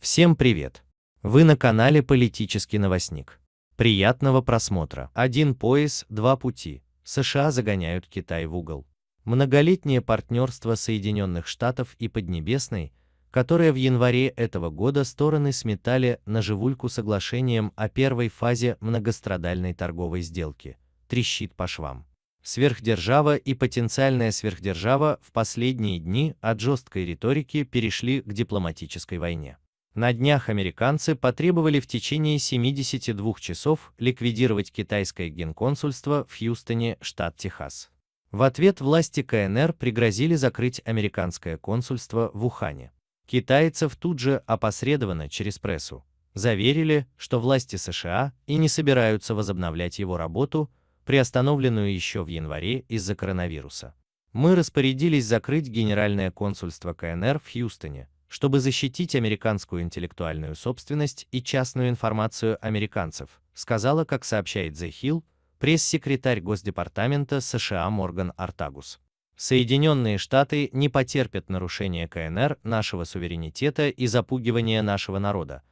Всем привет! Вы на канале «Политический новостник». Приятного просмотра. Один пояс, два пути. США загоняют Китай в угол. Многолетнее партнерство Соединенных Штатов и Поднебесной, которое в январе этого года стороны сметали на живульку соглашением о первой фазе многострадальной торговой сделки, трещит по швам. Сверхдержава и потенциальная сверхдержава в последние дни от жесткой риторики перешли к дипломатической войне. На днях американцы потребовали в течение 72 часов ликвидировать китайское генконсульство в Хьюстоне, штат Техас. В ответ власти КНР пригрозили закрыть американское консульство в Ухане. Китайцев тут же опосредованно через прессу заверили, что власти США и не собираются возобновлять его работу, приостановленную еще в январе из-за коронавируса. Мы распорядились закрыть Генеральное консульство КНР в Хьюстоне, чтобы защитить американскую интеллектуальную собственность и частную информацию американцев, сказала, как сообщает The Hill, пресс-секретарь Госдепартамента США Морган Артагус. Соединенные Штаты не потерпят нарушения КНР нашего суверенитета и запугивания нашего народа,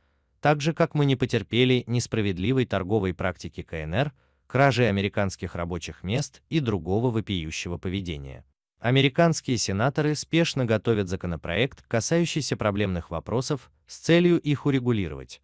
так же как мы не потерпели несправедливой торговой практики КНР, кражи американских рабочих мест и другого вопиющего поведения. Американские сенаторы спешно готовят законопроект, касающийся проблемных вопросов, с целью их урегулировать.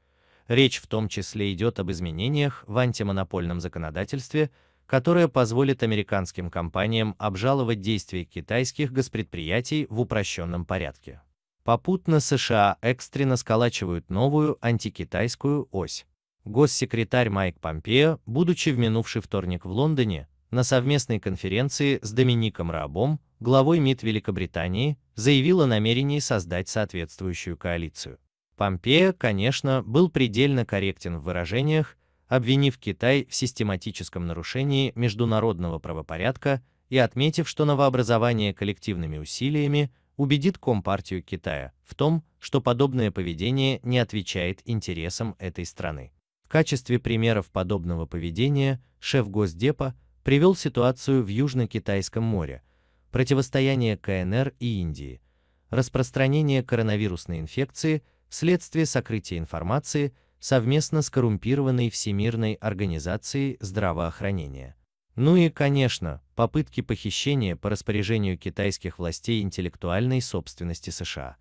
Речь в том числе идет об изменениях в антимонопольном законодательстве, которое позволит американским компаниям обжаловать действия китайских госпредприятий в упрощенном порядке. Попутно США экстренно сколачивают новую антикитайскую ось госсекретарь Майк Помпео, будучи в минувший вторник в Лондоне, на совместной конференции с Домиником Рабом, главой МИД Великобритании, заявил о намерении создать соответствующую коалицию. Помпео, конечно, был предельно корректен в выражениях, обвинив Китай в систематическом нарушении международного правопорядка и отметив, что новообразование коллективными усилиями убедит Компартию Китая в том, что подобное поведение не отвечает интересам этой страны. В качестве примеров подобного поведения шеф Госдепа привел ситуацию в Южно-Китайском море, противостояние КНР и Индии, распространение коронавирусной инфекции вследствие сокрытия информации совместно с коррумпированной Всемирной организацией здравоохранения. Ну и, конечно, попытки похищения по распоряжению китайских властей интеллектуальной собственности США.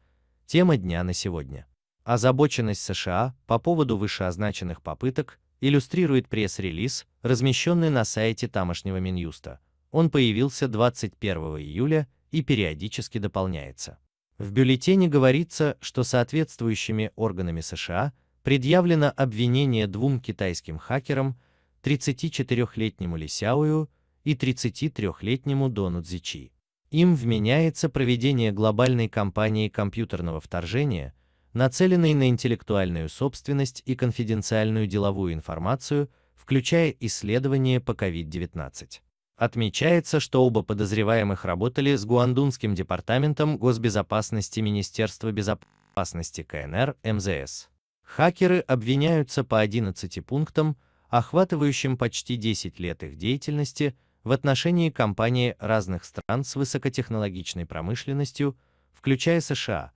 Тема дня на сегодня. Озабоченность США по поводу вышеозначенных попыток иллюстрирует пресс-релиз, размещенный на сайте тамошнего Минюста. Он появился 21 июля и периодически дополняется. В бюллетене говорится, что соответствующими органами США предъявлено обвинение двум китайским хакерам, 34-летнему Лисяую и 33-летнему Дону Цзичи. Им вменяется проведение глобальной кампании компьютерного вторжения – нацеленный на интеллектуальную собственность и конфиденциальную деловую информацию, включая исследования по COVID-19. Отмечается, что оба подозреваемых работали с Гуандунским департаментом госбезопасности Министерства безопасности КНР МЗС. Хакеры обвиняются по 11 пунктам, охватывающим почти 10 лет их деятельности в отношении компаний разных стран с высокотехнологичной промышленностью, включая США,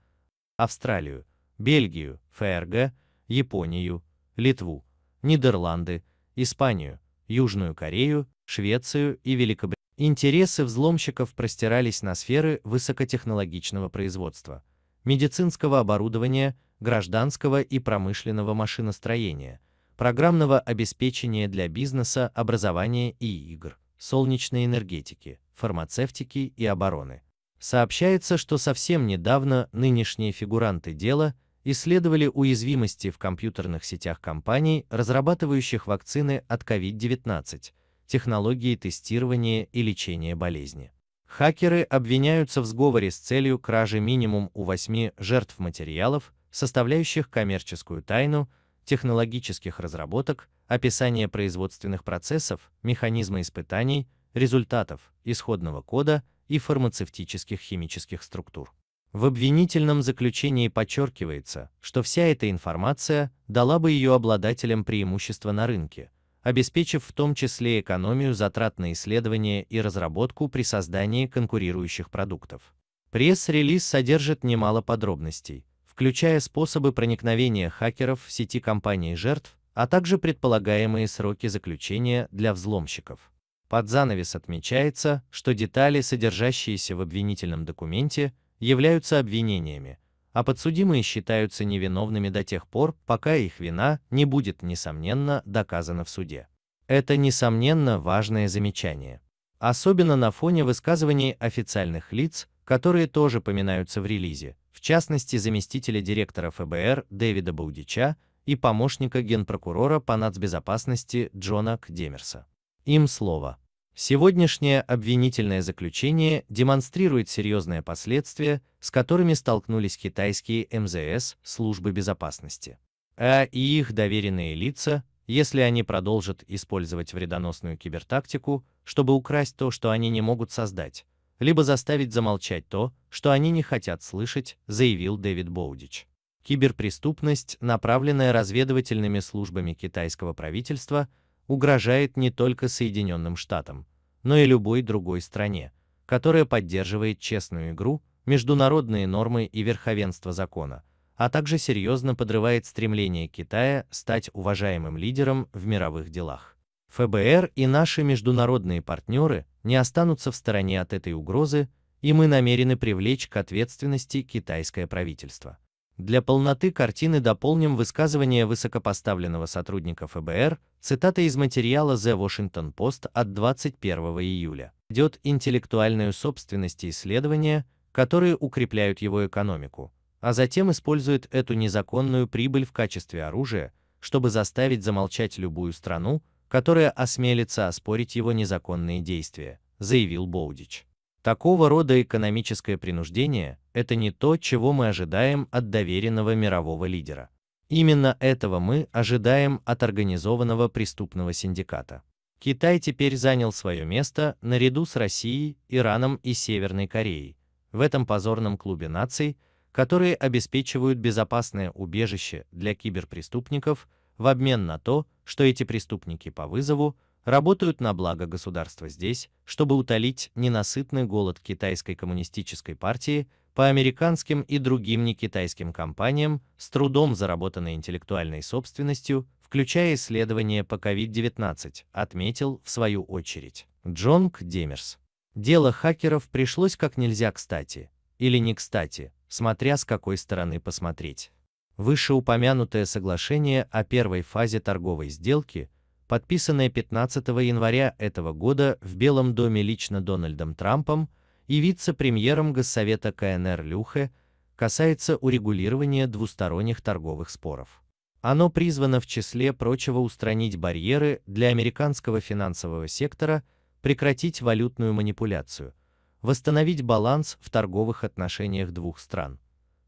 Австралию, Бельгию, ФРГ, Японию, Литву, Нидерланды, Испанию, Южную Корею, Швецию и Великобританию. Интересы взломщиков простирались на сферы высокотехнологичного производства, медицинского оборудования, гражданского и промышленного машиностроения, программного обеспечения для бизнеса, образования и игр, солнечной энергетики, фармацевтики и обороны. Сообщается, что совсем недавно нынешние фигуранты дела исследовали уязвимости в компьютерных сетях компаний, разрабатывающих вакцины от COVID-19, технологии тестирования и лечения болезни. Хакеры обвиняются в сговоре с целью кражи минимум у восьми жертв материалов, составляющих коммерческую тайну, технологических разработок, описание производственных процессов, механизма испытаний, результатов, исходного кода и фармацевтических химических структур. В обвинительном заключении подчеркивается, что вся эта информация дала бы ее обладателям преимущество на рынке, обеспечив в том числе экономию затрат на исследование и разработку при создании конкурирующих продуктов. Пресс-релиз содержит немало подробностей, включая способы проникновения хакеров в сети компаний жертв, а также предполагаемые сроки заключения для взломщиков. Под занавес отмечается, что детали, содержащиеся в обвинительном документе, являются обвинениями, а подсудимые считаются невиновными до тех пор, пока их вина не будет, несомненно, доказана в суде. Это, несомненно, важное замечание. Особенно на фоне высказываний официальных лиц, которые тоже поминаются в релизе, в частности заместителя директора ФБР Дэвида Баудича и помощника генпрокурора по нацбезопасности Джона Кдемерса. Им слово. Сегодняшнее обвинительное заключение демонстрирует серьезные последствия, с которыми столкнулись китайские МЗС, службы безопасности, а и их доверенные лица, если они продолжат использовать вредоносную кибертактику, чтобы украсть то, что они не могут создать, либо заставить замолчать то, что они не хотят слышать, заявил Дэвид Боудич. Киберпреступность, направленная разведывательными службами китайского правительства, угрожает не только Соединенным Штатам, но и любой другой стране, которая поддерживает честную игру, международные нормы и верховенство закона, а также серьезно подрывает стремление Китая стать уважаемым лидером в мировых делах. ФБР и наши международные партнеры не останутся в стороне от этой угрозы, и мы намерены привлечь к ответственности китайское правительство. Для полноты картины дополним высказывание высокопоставленного сотрудника ФБР, цитата из материала The Washington Post от 21 июля. Идет интеллектуальную собственность исследования, которые укрепляют его экономику, а затем использует эту незаконную прибыль в качестве оружия, чтобы заставить замолчать любую страну, которая осмелится оспорить его незаконные действия, заявил Боудич. Такого рода экономическое принуждение – это не то, чего мы ожидаем от доверенного мирового лидера. Именно этого мы ожидаем от организованного преступного синдиката. Китай теперь занял свое место наряду с Россией, Ираном и Северной Кореей в этом позорном клубе наций, которые обеспечивают безопасное убежище для киберпреступников в обмен на то, что эти преступники по вызову работают на благо государства здесь, чтобы утолить ненасытный голод китайской коммунистической партии по американским и другим некитайским компаниям с трудом заработанной интеллектуальной собственностью, включая исследования по COVID-19, отметил в свою очередь Джонг Демерс. Дело хакеров пришлось как нельзя кстати, или не кстати, смотря с какой стороны посмотреть. Вышеупомянутое соглашение о первой фазе торговой сделки, подписанное 15 января этого года в Белом доме лично Дональдом Трампом, и вице-премьером Госсовета КНР Люхе касается урегулирования двусторонних торговых споров. Оно призвано в числе прочего устранить барьеры для американского финансового сектора, прекратить валютную манипуляцию, восстановить баланс в торговых отношениях двух стран,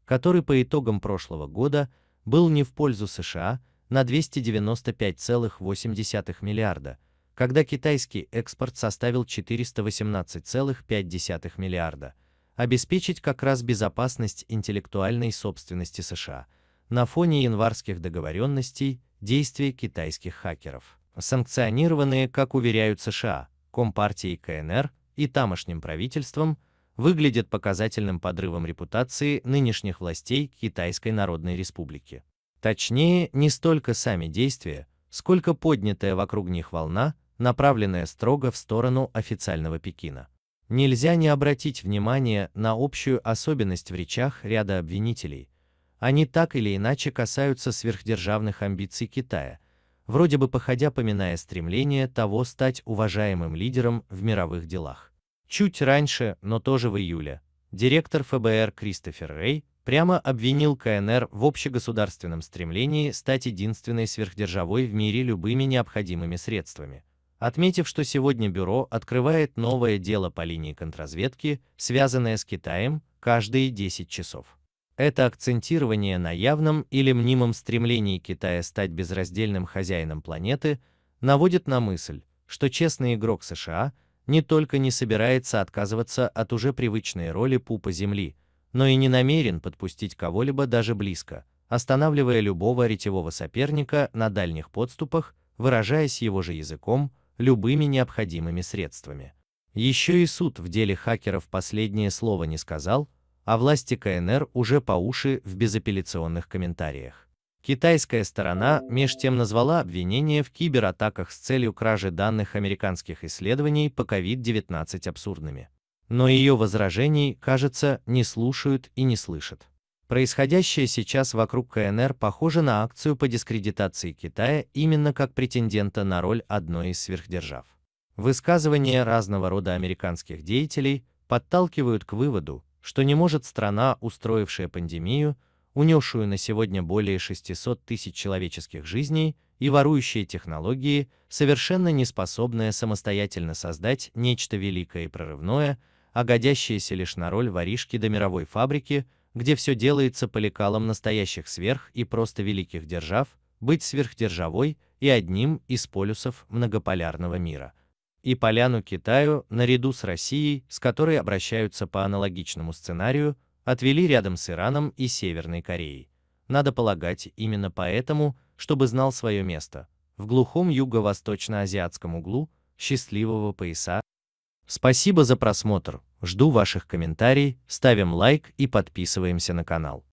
который по итогам прошлого года был не в пользу США на 295,8 миллиарда, когда китайский экспорт составил 418,5 миллиарда, обеспечить как раз безопасность интеллектуальной собственности США на фоне январских договоренностей действий китайских хакеров, санкционированные, как уверяют США, Компартией КНР и тамошним правительством, выглядят показательным подрывом репутации нынешних властей Китайской Народной Республики. Точнее, не столько сами действия, сколько поднятая вокруг них волна направленная строго в сторону официального Пекина. Нельзя не обратить внимание на общую особенность в речах ряда обвинителей. Они так или иначе касаются сверхдержавных амбиций Китая, вроде бы походя поминая стремление того стать уважаемым лидером в мировых делах. Чуть раньше, но тоже в июле, директор ФБР Кристофер Рэй прямо обвинил КНР в общегосударственном стремлении стать единственной сверхдержавой в мире любыми необходимыми средствами – отметив, что сегодня бюро открывает новое дело по линии контрразведки, связанное с Китаем, каждые 10 часов. Это акцентирование на явном или мнимом стремлении Китая стать безраздельным хозяином планеты наводит на мысль, что честный игрок США не только не собирается отказываться от уже привычной роли пупа Земли, но и не намерен подпустить кого-либо даже близко, останавливая любого ретевого соперника на дальних подступах, выражаясь его же языком, любыми необходимыми средствами. Еще и суд в деле хакеров последнее слово не сказал, а власти КНР уже по уши в безапелляционных комментариях. Китайская сторона меж тем назвала обвинение в кибератаках с целью кражи данных американских исследований по COVID-19 абсурдными. Но ее возражений, кажется, не слушают и не слышат. Происходящее сейчас вокруг КНР похоже на акцию по дискредитации Китая именно как претендента на роль одной из сверхдержав. Высказывания разного рода американских деятелей подталкивают к выводу, что не может страна, устроившая пандемию, унесшую на сегодня более 600 тысяч человеческих жизней и ворующие технологии, совершенно не способная самостоятельно создать нечто великое и прорывное, а годящееся лишь на роль воришки до мировой фабрики, где все делается по лекалам настоящих сверх и просто великих держав, быть сверхдержавой и одним из полюсов многополярного мира. И поляну Китаю, наряду с Россией, с которой обращаются по аналогичному сценарию, отвели рядом с Ираном и Северной Кореей. Надо полагать, именно поэтому, чтобы знал свое место, в глухом юго-восточно-азиатском углу, счастливого пояса, Спасибо за просмотр, жду ваших комментариев, ставим лайк и подписываемся на канал.